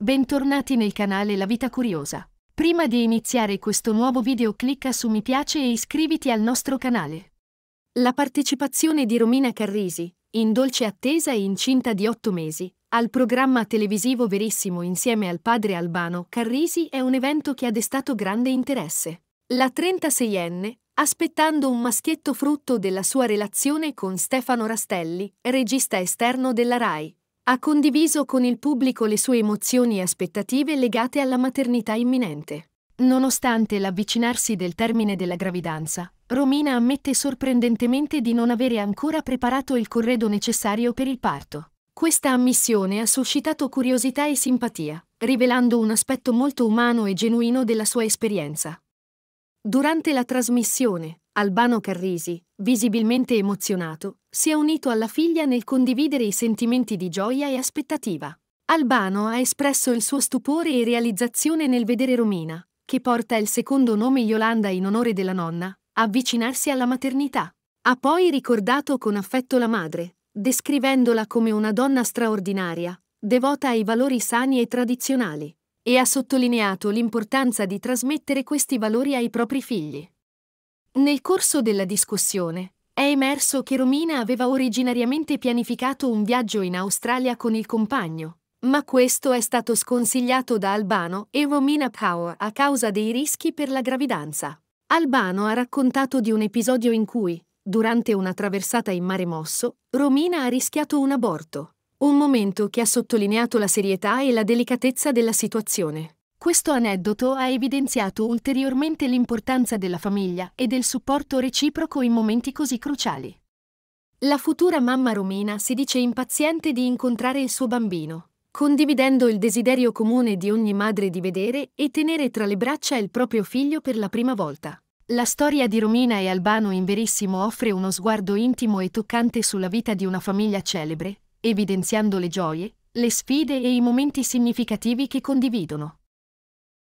Bentornati nel canale La Vita Curiosa. Prima di iniziare questo nuovo video clicca su mi piace e iscriviti al nostro canale. La partecipazione di Romina Carrisi, in dolce attesa e incinta di otto mesi, al programma televisivo Verissimo insieme al padre Albano Carrisi è un evento che ha destato grande interesse. La 36enne, aspettando un maschietto frutto della sua relazione con Stefano Rastelli, regista esterno della RAI, ha condiviso con il pubblico le sue emozioni e aspettative legate alla maternità imminente. Nonostante l'avvicinarsi del termine della gravidanza, Romina ammette sorprendentemente di non avere ancora preparato il corredo necessario per il parto. Questa ammissione ha suscitato curiosità e simpatia, rivelando un aspetto molto umano e genuino della sua esperienza. Durante la trasmissione, Albano Carrisi, visibilmente emozionato, si è unito alla figlia nel condividere i sentimenti di gioia e aspettativa. Albano ha espresso il suo stupore e realizzazione nel vedere Romina, che porta il secondo nome Yolanda in onore della nonna, avvicinarsi alla maternità. Ha poi ricordato con affetto la madre, descrivendola come una donna straordinaria, devota ai valori sani e tradizionali, e ha sottolineato l'importanza di trasmettere questi valori ai propri figli. Nel corso della discussione è emerso che Romina aveva originariamente pianificato un viaggio in Australia con il compagno, ma questo è stato sconsigliato da Albano e Romina Power a causa dei rischi per la gravidanza. Albano ha raccontato di un episodio in cui, durante una traversata in mare mosso, Romina ha rischiato un aborto, un momento che ha sottolineato la serietà e la delicatezza della situazione. Questo aneddoto ha evidenziato ulteriormente l'importanza della famiglia e del supporto reciproco in momenti così cruciali. La futura mamma romina si dice impaziente di incontrare il suo bambino, condividendo il desiderio comune di ogni madre di vedere e tenere tra le braccia il proprio figlio per la prima volta. La storia di Romina e Albano in Verissimo offre uno sguardo intimo e toccante sulla vita di una famiglia celebre, evidenziando le gioie, le sfide e i momenti significativi che condividono.